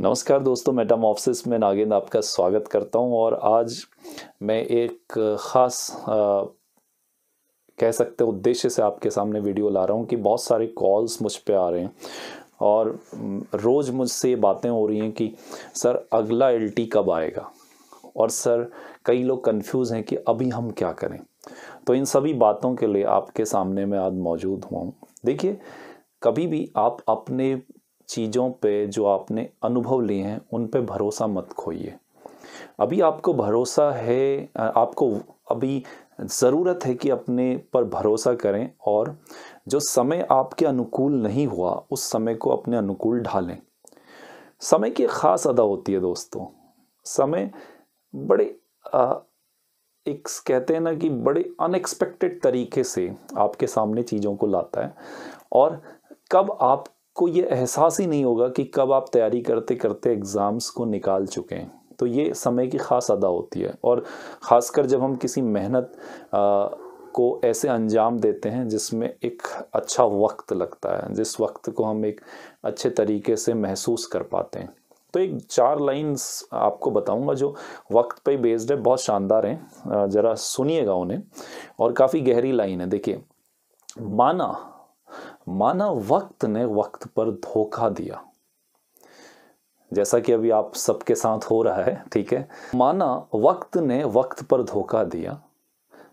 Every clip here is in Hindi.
नमस्कार दोस्तों मेटामॉफसिस में नागेंद्र आपका स्वागत करता हूं और आज मैं एक ख़ास कह सकते उद्देश्य से आपके सामने वीडियो ला रहा हूं कि बहुत सारे कॉल्स मुझ पे आ रहे हैं और रोज़ मुझसे ये बातें हो रही हैं कि सर अगला एलटी कब आएगा और सर कई लोग कंफ्यूज हैं कि अभी हम क्या करें तो इन सभी बातों के लिए आपके सामने मैं आज मौजूद हुआ हूँ देखिए कभी भी आप अपने चीज़ों पे जो आपने अनुभव लिए हैं उन पे भरोसा मत खोइए अभी आपको भरोसा है आपको अभी ज़रूरत है कि अपने पर भरोसा करें और जो समय आपके अनुकूल नहीं हुआ उस समय को अपने अनुकूल ढालें समय की ख़ास अदा होती है दोस्तों समय बड़े आ, एक कहते हैं ना कि बड़े अनएक्सपेक्टेड तरीके से आपके सामने चीज़ों को लाता है और कब आप को ये एहसास ही नहीं होगा कि कब आप तैयारी करते करते एग्ज़ाम्स को निकाल चुके हैं तो ये समय की ख़ास अदा होती है और ख़ासकर जब हम किसी मेहनत को ऐसे अंजाम देते हैं जिसमें एक अच्छा वक्त लगता है जिस वक्त को हम एक अच्छे तरीके से महसूस कर पाते हैं तो एक चार लाइंस आपको बताऊंगा जो वक्त पे बेस्ड है बहुत शानदार हैं ज़रा सुनिएगा उन्हें और काफ़ी गहरी लाइन है देखिए माना माना वक्त ने वक्त पर धोखा दिया जैसा कि अभी आप सबके साथ हो रहा है ठीक है माना वक्त ने वक्त पर धोखा दिया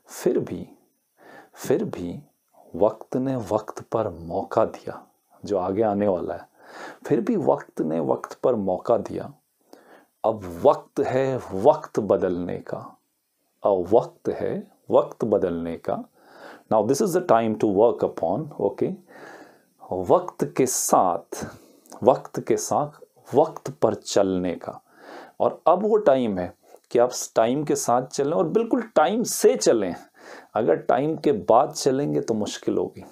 फिर भी फिर भी वक्त ने वक्त पर मौका दिया जो आगे आने वाला है फिर भी वक्त ने वक्त पर मौका दिया अब वक्त है वक्त बदलने का अब वक्त है वक्त बदलने का now this is the time to work upon okay वक्त के साथ वक्त के साथ वक्त पर चलने का और अब वो टाइम है कि आप टाइम के साथ चलें और बिल्कुल टाइम से चलें अगर टाइम के बाद चलेंगे तो मुश्किल होगी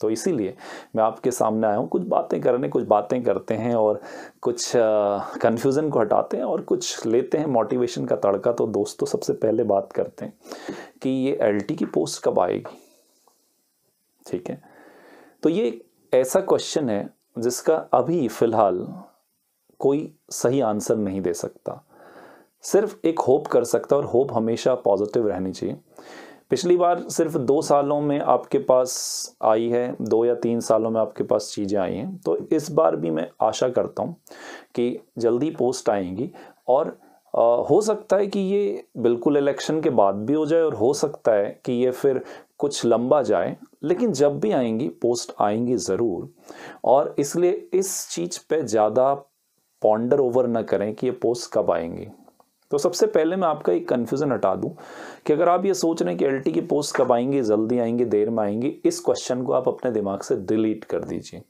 तो इसीलिए मैं आपके सामने आया हूँ कुछ बातें करने कुछ बातें करते हैं और कुछ कन्फ्यूज़न को हटाते हैं और कुछ लेते हैं मोटिवेशन का तड़का तो दोस्तों सबसे पहले बात करते हैं कि ये एल की पोस्ट कब आएगी ठीक है तो ये ऐसा क्वेश्चन है जिसका अभी फ़िलहाल कोई सही आंसर नहीं दे सकता सिर्फ एक होप कर सकता और होप हमेशा पॉजिटिव रहनी चाहिए पिछली बार सिर्फ दो सालों में आपके पास आई है दो या तीन सालों में आपके पास चीज़ें आई हैं तो इस बार भी मैं आशा करता हूँ कि जल्दी पोस्ट आएंगी और आ, हो सकता है कि ये बिल्कुल इलेक्शन के बाद भी हो जाए और हो सकता है कि ये फिर कुछ लंबा जाए लेकिन जब भी आएंगी पोस्ट आएंगी ज़रूर और इसलिए इस चीज़ पे ज़्यादा पॉन्डर ओवर ना करें कि ये पोस्ट कब आएंगी तो सबसे पहले मैं आपका एक कन्फ्यूज़न हटा दूं कि अगर आप ये सोच रहे हैं कि एलटी की पोस्ट कब आएंगे जल्दी आएंगे देर में आएंगे इस क्वेश्चन को आप अपने दिमाग से डिलीट कर दीजिए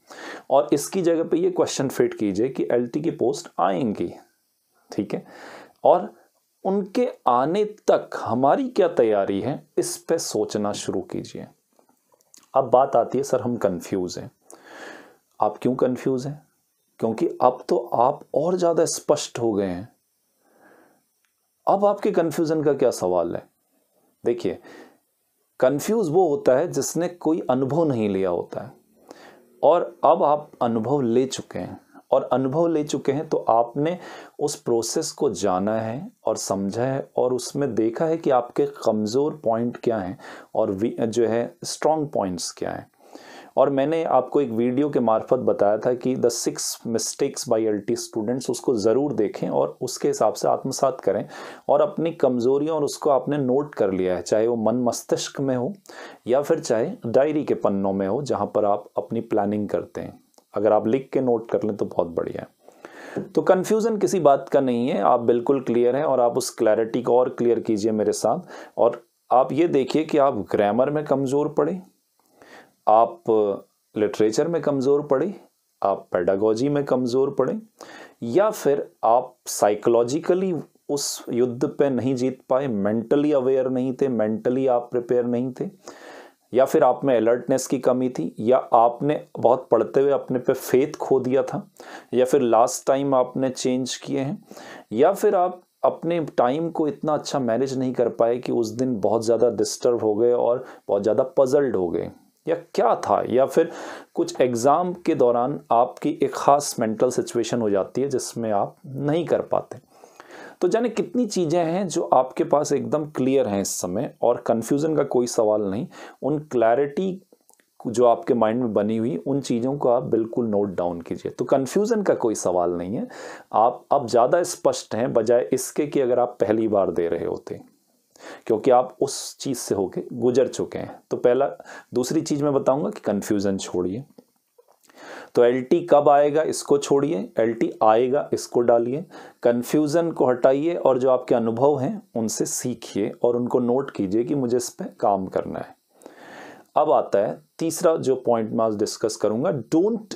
और इसकी जगह पे ये क्वेश्चन फिट कीजिए कि एलटी की पोस्ट आएंगी ठीक है और उनके आने तक हमारी क्या तैयारी है इस पर सोचना शुरू कीजिए अब बात आती है सर हम कंफ्यूज हैं आप क्यों कन्फ्यूज हैं क्योंकि अब तो आप और ज़्यादा स्पष्ट हो गए हैं अब आपके कन्फ्यूज़न का क्या सवाल है देखिए कन्फ्यूज़ वो होता है जिसने कोई अनुभव नहीं लिया होता है और अब आप अनुभव ले चुके हैं और अनुभव ले चुके हैं तो आपने उस प्रोसेस को जाना है और समझा है और उसमें देखा है कि आपके कमज़ोर पॉइंट क्या हैं और जो है स्ट्रॉन्ग पॉइंट्स क्या हैं और मैंने आपको एक वीडियो के मार्फत बताया था कि the six mistakes by the students उसको ज़रूर देखें और उसके हिसाब से आत्मसात करें और अपनी कमजोरियों और उसको आपने नोट कर लिया है चाहे वो मन मस्तिष्क में हो या फिर चाहे डायरी के पन्नों में हो जहाँ पर आप अपनी प्लानिंग करते हैं अगर आप लिख के नोट कर लें तो बहुत बढ़िया है तो कन्फ्यूज़न किसी बात का नहीं है आप बिल्कुल क्लियर हैं और आप उस क्लैरिटी को और क्लियर कीजिए मेरे साथ और आप ये देखिए कि आप ग्रामर में कमज़ोर पड़े आप लिटरेचर में कमज़ोर पड़े आप पेडागोजी में कमज़ोर पड़े या फिर आप साइकोलॉजिकली उस युद्ध पे नहीं जीत पाए मेंटली अवेयर नहीं थे मेंटली आप प्रिपेयर नहीं थे या फिर आप में अलर्टनेस की कमी थी या आपने बहुत पढ़ते हुए अपने पे फेथ खो दिया था या फिर लास्ट टाइम आपने चेंज किए हैं या फिर आप अपने टाइम को इतना अच्छा मैनेज नहीं कर पाए कि उस दिन बहुत ज़्यादा डिस्टर्ब हो गए और बहुत ज़्यादा पजल्ड हो गए या क्या था या फिर कुछ एग्ज़ाम के दौरान आपकी एक ख़ास मेंटल सिचुएशन हो जाती है जिसमें आप नहीं कर पाते तो जाने कितनी चीज़ें हैं जो आपके पास एकदम क्लियर हैं इस समय और कन्फ्यूज़न का कोई सवाल नहीं उन क्लैरिटी जो आपके माइंड में बनी हुई उन चीज़ों को आप बिल्कुल नोट डाउन कीजिए तो कन्फ्यूज़न का कोई सवाल नहीं है आप अब ज़्यादा स्पष्ट हैं बजाय इसके कि अगर आप पहली बार दे रहे होते क्योंकि आप उस चीज़ से होके गुजर चुके हैं तो पहला दूसरी चीज़ मैं बताऊंगा कि कन्फ्यूज़न छोड़िए तो एल टी कब आएगा इसको छोड़िए एल टी आएगा इसको डालिए कन्फ्यूज़न को हटाइए और जो आपके अनुभव हैं उनसे सीखिए और उनको नोट कीजिए कि मुझे इस पर काम करना है अब आता है तीसरा जो पॉइंट मैं आज डिस्कस करूंगा डोंट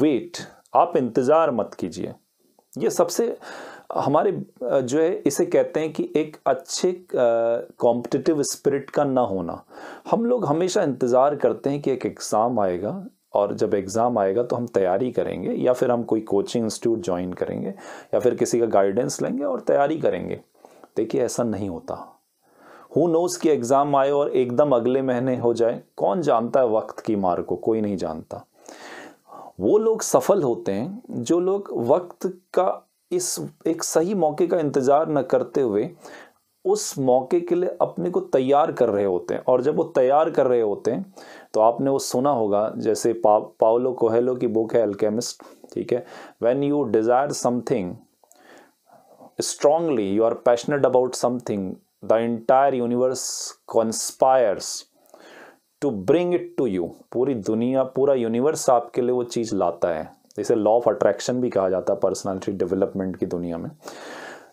वेट आप इंतज़ार मत कीजिए ये सबसे हमारे जो है इसे कहते हैं कि एक अच्छे कॉम्पिटिटिव स्पिरिट का ना होना हम लोग हमेशा इंतज़ार करते हैं कि एक एग्ज़ाम आएगा और जब एग्ज़ाम आएगा तो हम तैयारी करेंगे या फिर हम कोई कोचिंग इंस्टीट्यूट ज्वाइन करेंगे या फिर किसी का गाइडेंस लेंगे और तैयारी करेंगे देखिए ऐसा नहीं होता हु नोस कि एग्ज़ाम आए और एकदम अगले महीने हो जाए कौन जानता है वक्त की मार को कोई नहीं जानता वो लोग सफल होते हैं जो लोग वक्त का इस एक सही मौके का इंतज़ार न करते हुए उस मौके के लिए अपने को तैयार कर रहे होते हैं और जब वो तैयार कर रहे होते हैं तो आपने वो सुना होगा जैसे पा, पाओलो कोहेलो की बुक है अल्केमिस्ट ठीक है when you desire something strongly you are passionate about something the entire universe conspires to bring it to you पूरी दुनिया पूरा यूनिवर्स आपके लिए वो चीज़ लाता है इसे लॉ ऑफ अट्रैक्शन भी कहा जाता है पर्सनालिटी डेवलपमेंट की दुनिया में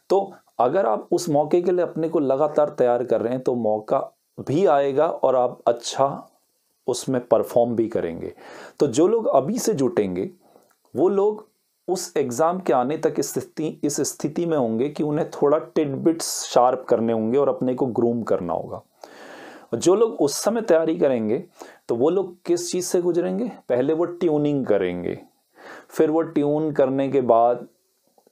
तो अगर आप उस मौके के लिए अपने को लगातार तैयार कर रहे हैं तो मौका भी आएगा और आप अच्छा उसमें परफॉर्म भी करेंगे तो जो लोग अभी से जुटेंगे वो लोग उस एग्ज़ाम के आने तक स्थिति इस स्थिति में होंगे कि उन्हें थोड़ा टिडबिट्स शार्प करने होंगे और अपने को ग्रूम करना होगा जो लोग उस समय तैयारी करेंगे तो वो लोग किस चीज़ से गुजरेंगे पहले वो ट्यूनिंग करेंगे फिर वो ट्यून करने के बाद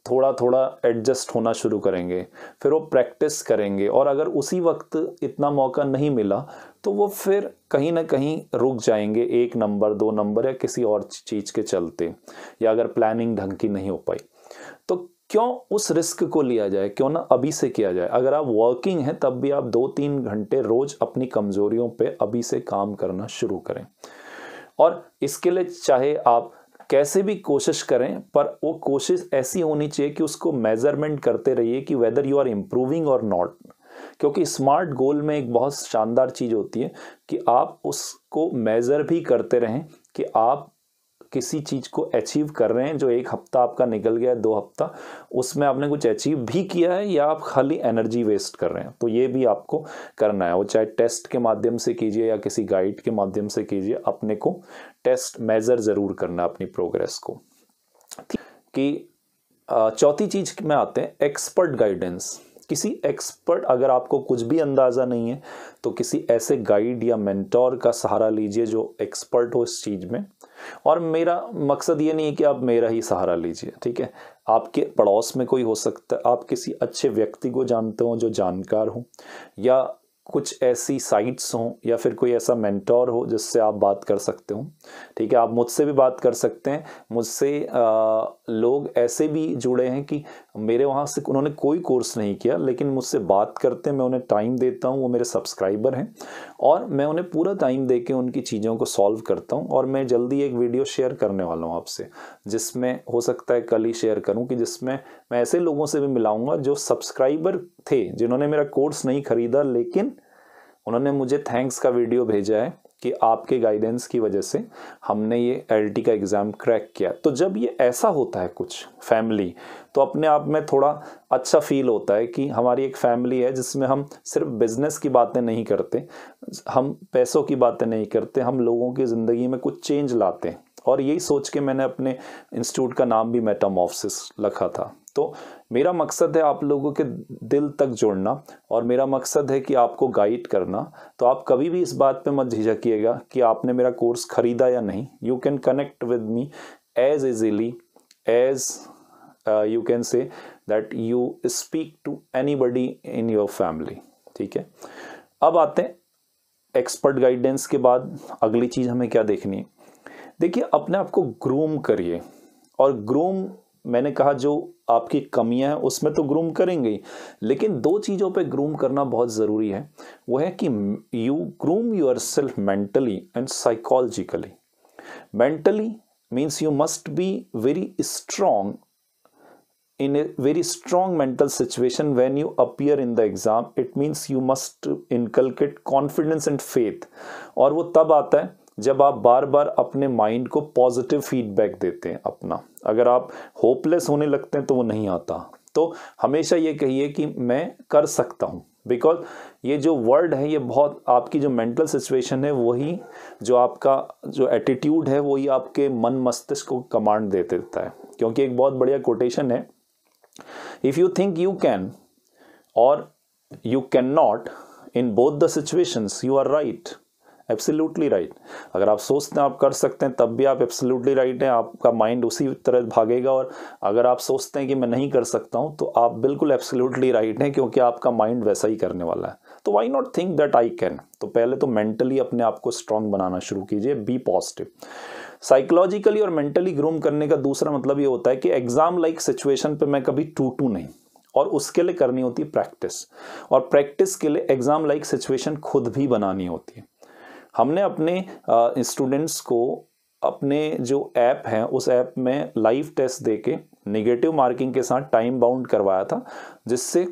थोड़ा थोड़ा एडजस्ट होना शुरू करेंगे फिर वो प्रैक्टिस करेंगे और अगर उसी वक्त इतना मौका नहीं मिला तो वो फिर कहीं ना कहीं रुक जाएंगे एक नंबर दो नंबर या किसी और चीज़ के चलते या अगर प्लानिंग ढंग की नहीं हो पाई तो क्यों उस रिस्क को लिया जाए क्यों ना अभी से किया जाए अगर आप वर्किंग हैं तब भी आप दो तीन घंटे रोज़ अपनी कमज़ोरियों पर अभी से काम करना शुरू करें और इसके लिए चाहे आप कैसे भी कोशिश करें पर वो कोशिश ऐसी होनी चाहिए कि उसको मेजरमेंट करते रहिए कि वेदर यू आर इम्प्रूविंग और नॉट क्योंकि स्मार्ट गोल में एक बहुत शानदार चीज़ होती है कि आप उसको मेज़र भी करते रहें कि आप किसी चीज़ को अचीव कर रहे हैं जो एक हफ्ता आपका निकल गया दो हफ्ता उसमें आपने कुछ अचीव भी किया है या आप खाली एनर्जी वेस्ट कर रहे हैं तो ये भी आपको करना है वो चाहे टेस्ट के माध्यम से कीजिए या किसी गाइड के माध्यम से कीजिए अपने को टेस्ट मेज़र ज़रूर करना अपनी प्रोग्रेस को कि चौथी चीज़ में आते हैं एक्सपर्ट गाइडेंस किसी एक्सपर्ट अगर आपको कुछ भी अंदाज़ा नहीं है तो किसी ऐसे गाइड या मेंटोर का सहारा लीजिए जो एक्सपर्ट हो इस चीज़ में और मेरा मकसद ये नहीं है कि आप मेरा ही सहारा लीजिए ठीक है आपके पड़ोस में कोई हो सकता है आप किसी अच्छे व्यक्ति को जानते हो जो जानकार हो या कुछ ऐसी साइट्स हों या फिर कोई ऐसा मेंटोर हो जिससे आप बात कर सकते हो ठीक है आप मुझसे भी बात कर सकते हैं मुझसे लोग ऐसे भी जुड़े हैं कि मेरे वहाँ से उन्होंने कोई कोर्स नहीं किया लेकिन मुझसे बात करते हैं मैं उन्हें टाइम देता हूँ वो मेरे सब्सक्राइबर हैं और मैं उन्हें पूरा टाइम दे के उनकी चीज़ों को सॉल्व करता हूँ और मैं जल्दी एक वीडियो शेयर करने वाला हूँ आपसे जिसमें हो सकता है कल ही शेयर करूँ कि जिसमें मैं ऐसे लोगों से भी मिलाऊँगा जो सब्सक्राइबर थे जिन्होंने मेरा कोर्स नहीं खरीदा लेकिन उन्होंने मुझे थैंक्स का वीडियो भेजा है कि आपके गाइडेंस की वजह से हमने ये एल का एग्ज़ाम क्रैक किया तो जब ये ऐसा होता है कुछ फैमिली तो अपने आप में थोड़ा अच्छा फील होता है कि हमारी एक फैमिली है जिसमें हम सिर्फ बिजनेस की बातें नहीं करते हम पैसों की बातें नहीं करते हम लोगों की ज़िंदगी में कुछ चेंज लाते हैं और यही सोच के मैंने अपने इंस्टीट्यूट का नाम भी मेटामॉफसिस रखा था तो मेरा मकसद है आप लोगों के दिल तक जोड़ना और मेरा मकसद है कि आपको गाइड करना तो आप कभी भी इस बात पे मत झिझकिएगा कि आपने मेरा कोर्स ख़रीदा या नहीं you can connect with me as easily as you can say that you speak to anybody in your family ठीक है अब आते हैं एक्सपर्ट गाइडेंस के बाद अगली चीज़ हमें क्या देखनी है देखिए अपने आप को ग्रूम करिए और ग्रूम मैंने कहा जो आपकी कमियां हैं उसमें तो ग्रूम करेंगे ही लेकिन दो चीज़ों पे ग्रूम करना बहुत ज़रूरी है वो है कि you groom yourself mentally and psychologically mentally means you must be very strong in a very strong mental situation when you appear in the exam it means you must inculcate confidence and faith और वो तब आता है जब आप बार बार अपने माइंड को पॉजिटिव फीडबैक देते हैं अपना अगर आप होपलेस होने लगते हैं तो वो नहीं आता तो हमेशा ये कहिए कि मैं कर सकता हूँ बिकॉज ये जो वर्ड है ये बहुत आपकी जो मेंटल सिचुएशन है वही जो आपका जो एटीट्यूड है वही आपके मन मस्तिष्क को कमांड दे देता है क्योंकि एक बहुत बढ़िया कोटेशन है if you think you can और you can not in both the situations you are right absolutely right अगर आप सोचते हैं आप कर सकते हैं तब भी आप एब्सोल्युटली राइट हैं आपका माइंड उसी तरह भागेगा और अगर आप सोचते हैं कि मैं नहीं कर सकता हूं तो आप बिल्कुल एब्सोल्युटली राइट हैं क्योंकि आपका माइंड वैसा ही करने वाला है तो why not think that I can तो पहले तो मेंटली अपने आप को स्ट्रांग बनाना शुरू कीजिए बी पॉजिटिव साइकोलॉजिकली और मेंटली ग्रूम करने का दूसरा मतलब ये होता है कि एग्जाम लाइक सिचुएशन पर मैं कभी टूटू नहीं और उसके लिए करनी होती है प्रैक्टिस और प्रैक्टिस के लिए एग्जाम लाइक सिचुएशन खुद भी बनानी होती है हमने अपने स्टूडेंट्स को अपने जो ऐप हैं उस ऐप में लाइव टेस्ट दे के निगेटिव मार्किंग के साथ टाइम बाउंड करवाया था जिससे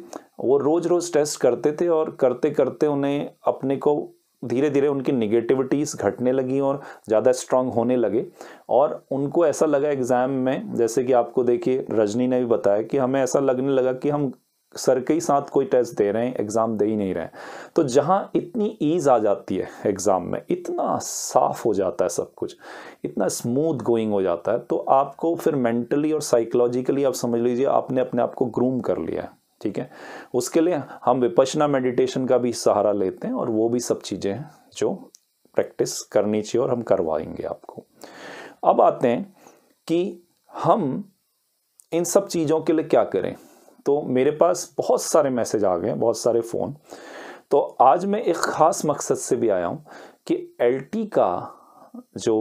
वो रोज़ रोज़ टेस्ट करते थे और करते करते उन्हें अपने को धीरे धीरे उनकी निगेटिविटीज़ घटने लगी और ज़्यादा स्ट्रांग होने लगे और उनको ऐसा लगा एग्ज़ाम में जैसे कि आपको देखिए रजनी ने भी बताया कि हमें ऐसा लगने लगा कि हम सर के ही साथ कोई टेस्ट दे रहे हैं एग्ज़ाम दे ही नहीं रहे तो जहाँ इतनी ईज आ जाती है एग्ज़ाम में इतना साफ हो जाता है सब कुछ इतना स्मूथ गोइंग हो जाता है तो आपको फिर मेंटली और साइकोलॉजिकली आप समझ लीजिए आपने अपने आप को ग्रूम कर लिया है ठीक है उसके लिए हम विपशना मेडिटेशन का भी सहारा लेते हैं और वो भी सब चीज़ें हैं जो प्रैक्टिस करनी चाहिए और हम करवाएंगे आपको अब आते हैं कि हम इन सब चीज़ों के लिए क्या करें तो मेरे पास बहुत सारे मैसेज आ गए बहुत सारे फ़ोन तो आज मैं एक ख़ास मकसद से भी आया हूँ कि एल का जो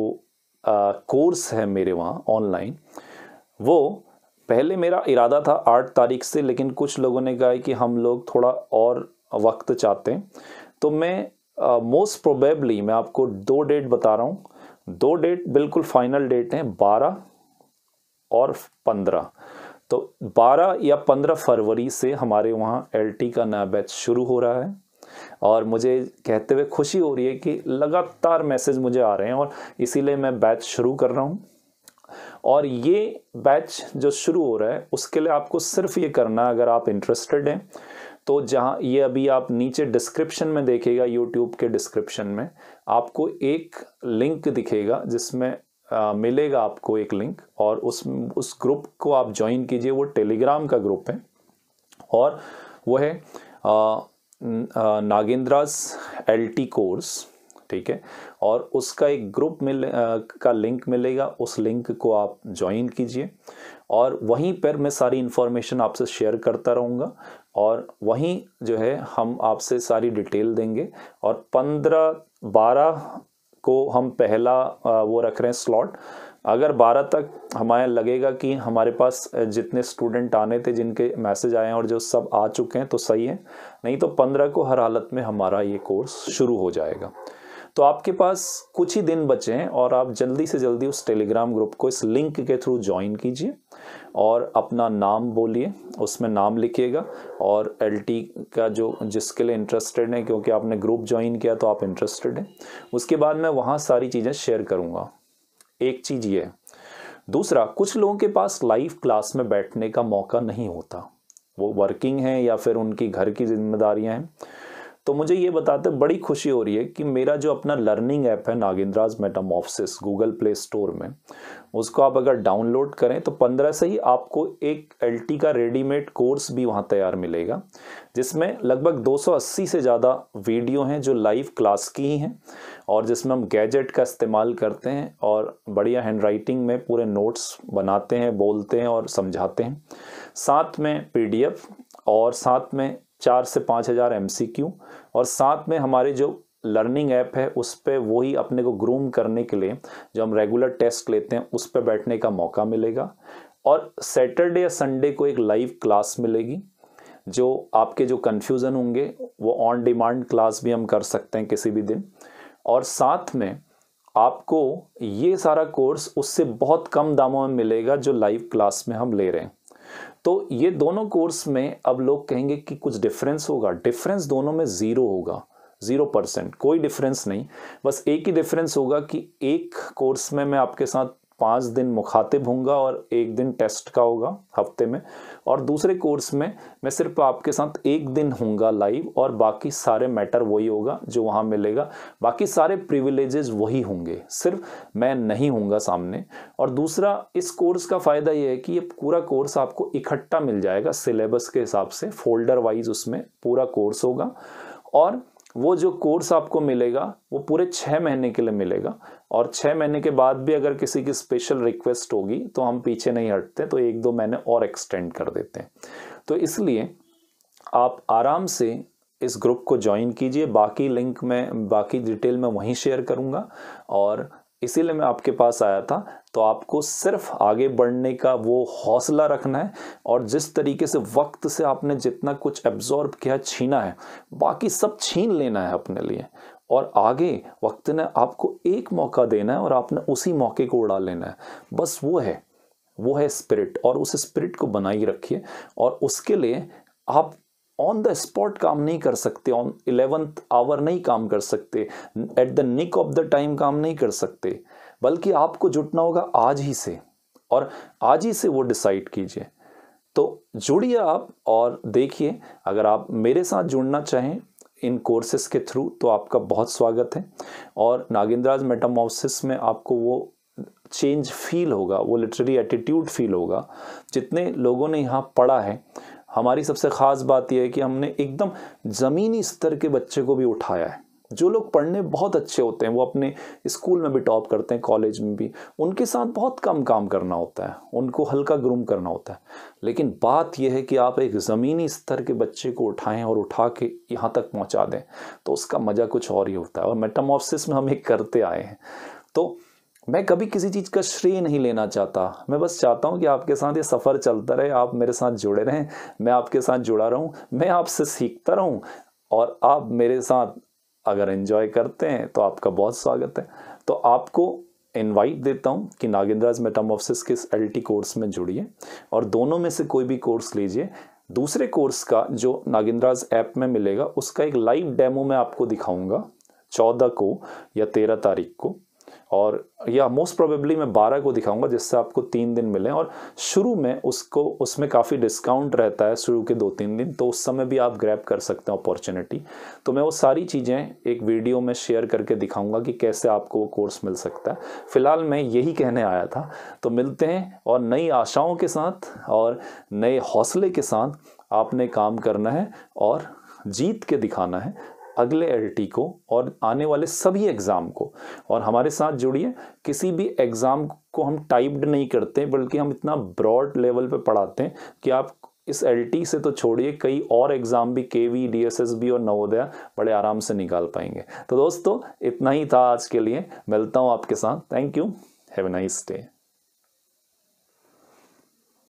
आ, कोर्स है मेरे वहाँ ऑनलाइन वो पहले मेरा इरादा था आठ तारीख से लेकिन कुछ लोगों ने कहा कि हम लोग थोड़ा और वक्त चाहते हैं तो मैं मोस्ट प्रोबेबली मैं आपको दो डेट बता रहा हूँ दो डेट बिल्कुल फाइनल डेट हैं बारह और पंद्रह तो 12 या 15 फरवरी से हमारे वहाँ एल का नया बैच शुरू हो रहा है और मुझे कहते हुए खुशी हो रही है कि लगातार मैसेज मुझे आ रहे हैं और इसीलिए मैं बैच शुरू कर रहा हूँ और ये बैच जो शुरू हो रहा है उसके लिए आपको सिर्फ ये करना है अगर आप इंटरेस्टेड हैं तो जहाँ ये अभी आप नीचे डिस्क्रिप्शन में देखेगा यूट्यूब के डिस्क्रिप्शन में आपको एक लिंक दिखेगा जिसमें आ, मिलेगा आपको एक लिंक और उस उस ग्रुप को आप ज्वाइन कीजिए वो टेलीग्राम का ग्रुप है और वो है नागेंद्रास एल टी कोर्स ठीक है और उसका एक ग्रुप मिल आ, का लिंक मिलेगा उस लिंक को आप ज्वाइन कीजिए और वहीं पर मैं सारी इन्फॉर्मेशन आपसे शेयर करता रहूँगा और वहीं जो है हम आपसे सारी डिटेल देंगे और पंद्रह बारह को हम पहला वो रख रहे हैं स्लॉट अगर 12 तक हमारे लगेगा कि हमारे पास जितने स्टूडेंट आने थे जिनके मैसेज आए हैं और जो सब आ चुके हैं तो सही है नहीं तो 15 को हर हालत में हमारा ये कोर्स शुरू हो जाएगा तो आपके पास कुछ ही दिन बचे हैं और आप जल्दी से जल्दी उस टेलीग्राम ग्रुप को इस लिंक के थ्रू ज्वाइन कीजिए और अपना नाम बोलिए उसमें नाम लिखिएगा और एलटी का जो जिसके लिए इंटरेस्टेड है क्योंकि आपने ग्रुप ज्वाइन किया तो आप इंटरेस्टेड हैं उसके बाद मैं वहाँ सारी चीज़ें शेयर करूँगा एक चीज़ ये दूसरा कुछ लोगों के पास लाइव क्लास में बैठने का मौका नहीं होता वो वर्किंग है या फिर उनकी घर की जिम्मेदारियां हैं तो मुझे ये बताते बड़ी खुशी हो रही है कि मेरा जो अपना लर्निंग ऐप है Nagendra's metamorphosis Google Play Store में उसको आप अगर डाउनलोड करें तो पंद्रह से ही आपको एक एल का रेडीमेड कोर्स भी वहाँ तैयार मिलेगा जिसमें लगभग 280 से ज़्यादा वीडियो हैं जो लाइव क्लास की ही हैं और जिसमें हम गैजेट का इस्तेमाल करते हैं और बढ़िया हैंड राइटिंग में पूरे नोट्स बनाते हैं बोलते हैं और समझाते हैं साथ में पीडीएफ और साथ में चार से पाँच हज़ार एम और साथ में हमारे जो लर्निंग ऐप है उस पर वही अपने को ग्रूम करने के लिए जो हम रेगुलर टेस्ट लेते हैं उस पर बैठने का मौका मिलेगा और सैटरडे या संडे को एक लाइव क्लास मिलेगी जो आपके जो कन्फ्यूज़न होंगे वो ऑन डिमांड क्लास भी हम कर सकते हैं किसी भी दिन और साथ में आपको ये सारा कोर्स उससे बहुत कम दामों में मिलेगा जो लाइव क्लास में हम ले रहे हैं तो ये दोनों कोर्स में अब लोग कहेंगे कि कुछ डिफरेंस होगा डिफरेंस दोनों में ज़ीरो होगा ज़ीरो परसेंट कोई डिफरेंस नहीं बस एक ही डिफरेंस होगा कि एक कोर्स में मैं आपके साथ पाँच दिन मुखातिब होंगे और एक दिन टेस्ट का होगा हफ्ते में और दूसरे कोर्स में मैं सिर्फ आपके साथ एक दिन होंगा लाइव और बाकी सारे मैटर वही होगा जो वहाँ मिलेगा बाकी सारे प्रिविलेजेस वही होंगे सिर्फ मैं नहीं होऊंगा सामने और दूसरा इस कोर्स का फ़ायदा यह है कि ये पूरा कोर्स आपको इकट्ठा मिल जाएगा सिलेबस के हिसाब से फोल्डर वाइज उसमें पूरा कोर्स होगा और वो जो कोर्स आपको मिलेगा वो पूरे छः महीने के लिए मिलेगा और छः महीने के बाद भी अगर किसी की स्पेशल रिक्वेस्ट होगी तो हम पीछे नहीं हटते तो एक दो महीने और एक्सटेंड कर देते हैं तो इसलिए आप आराम से इस ग्रुप को ज्वाइन कीजिए बाकी लिंक में बाकी डिटेल में वहीं शेयर करूँगा और इसीलिए मैं आपके पास आया था तो आपको सिर्फ आगे बढ़ने का वो हौसला रखना है और जिस तरीके से वक्त से आपने जितना कुछ एब्जॉर्ब किया छीना है बाकी सब छीन लेना है अपने लिए और आगे वक्त ने आपको एक मौका देना है और आपने उसी मौके को उड़ा लेना है बस वो है वो है स्पिरिट और उस स्पिरिट को बनाई रखिए और उसके लिए आप ऑन द स्पॉट काम नहीं कर सकते ऑन इलेवंथ आवर नहीं काम कर सकते at the nick of the time काम नहीं कर सकते बल्कि आपको जुटना होगा आज ही से और आज ही से वो डिसाइड कीजिए तो जुड़िए आप और देखिए अगर आप मेरे साथ जुड़ना चाहें इन कोर्सेस के थ्रू तो आपका बहुत स्वागत है और नागेंद्राज मेटामोसिस में आपको वो चेंज फील होगा वो लिटरेरी एटीट्यूड फील होगा जितने लोगों ने यहाँ पढ़ा है हमारी सबसे ख़ास बात यह है कि हमने एकदम ज़मीनी स्तर के बच्चे को भी उठाया है जो लोग पढ़ने बहुत अच्छे होते हैं वो अपने स्कूल में भी टॉप करते हैं कॉलेज में भी उनके साथ बहुत कम काम करना होता है उनको हल्का ग्रूम करना होता है लेकिन बात यह है कि आप एक ज़मीनी स्तर के बच्चे को उठाएं और उठा के यहाँ तक पहुँचा दें तो उसका मज़ा कुछ और ही होता है और मेटामोसिस में हम एक करते आए हैं तो मैं कभी किसी चीज़ का श्रेय नहीं लेना चाहता मैं बस चाहता हूँ कि आपके साथ ये सफ़र चलता रहे आप मेरे साथ जुड़े रहें मैं आपके साथ जुड़ा रहूँ मैं आपसे सीखता रहूँ और आप मेरे साथ अगर इन्जॉय करते हैं तो आपका बहुत स्वागत है तो आपको इनवाइट देता हूँ कि नागेंद्राज मेटामोफिस के एल कोर्स में जुड़िए और दोनों में से कोई भी कोर्स लीजिए दूसरे कोर्स का जो नागेंद्राज ऐप में मिलेगा उसका एक लाइव डेमो मैं आपको दिखाऊंगा चौदह को या तेरह तारीख को और या मोस्ट प्रोबेबली मैं बारह को दिखाऊंगा जिससे आपको तीन दिन मिलें और शुरू में उसको उसमें काफ़ी डिस्काउंट रहता है शुरू के दो तीन दिन तो उस समय भी आप ग्रैब कर सकते हैं अपॉर्चुनिटी तो मैं वो सारी चीज़ें एक वीडियो में शेयर करके दिखाऊंगा कि कैसे आपको वो कोर्स मिल सकता है फ़िलहाल मैं यही कहने आया था तो मिलते हैं और नई आशाओं के साथ और नए हौसले के साथ आपने काम करना है और जीत के दिखाना है अगले एल को और आने वाले सभी एग्ज़ाम को और हमारे साथ जुड़िए किसी भी एग्ज़ाम को हम टाइप्ड नहीं करते बल्कि हम इतना ब्रॉड लेवल पे पढ़ाते हैं कि आप इस एल से तो छोड़िए कई और एग्ज़ाम भी K V D S S B और नवोदय बड़े आराम से निकाल पाएंगे तो दोस्तों इतना ही था आज के लिए मिलता हूँ आपके साथ thank you have a nice day